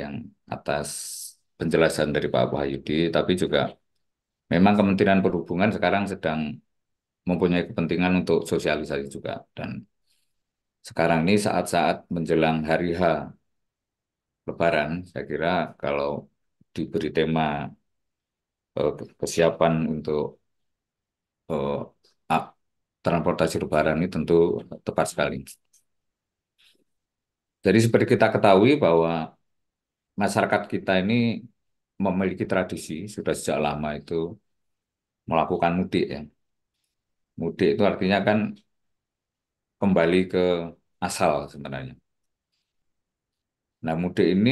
yang atas penjelasan dari Pak Wahyudi, tapi juga memang Kementerian Perhubungan sekarang sedang mempunyai kepentingan untuk sosialisasi juga. Dan sekarang ini saat-saat menjelang hari H Lebaran, saya kira kalau diberi tema eh, kesiapan untuk eh, transportasi lebaran ini tentu tepat sekali. Jadi seperti kita ketahui bahwa masyarakat kita ini memiliki tradisi sudah sejak lama itu melakukan mudik ya. Mudik itu artinya kan kembali ke asal sebenarnya. Nah mudik ini